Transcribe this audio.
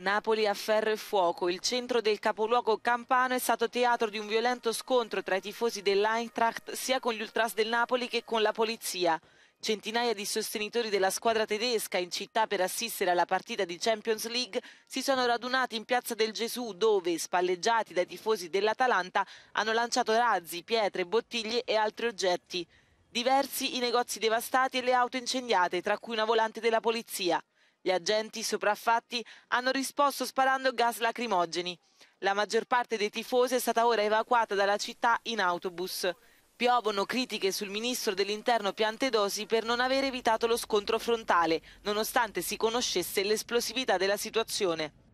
Napoli a ferro e fuoco. Il centro del capoluogo campano è stato teatro di un violento scontro tra i tifosi dell'Eintracht sia con gli ultras del Napoli che con la polizia. Centinaia di sostenitori della squadra tedesca in città per assistere alla partita di Champions League si sono radunati in Piazza del Gesù dove, spalleggiati dai tifosi dell'Atalanta, hanno lanciato razzi, pietre, bottiglie e altri oggetti. Diversi i negozi devastati e le auto incendiate, tra cui una volante della polizia. Gli agenti sopraffatti hanno risposto sparando gas lacrimogeni. La maggior parte dei tifosi è stata ora evacuata dalla città in autobus. Piovono critiche sul ministro dell'interno Piantedosi per non aver evitato lo scontro frontale, nonostante si conoscesse l'esplosività della situazione.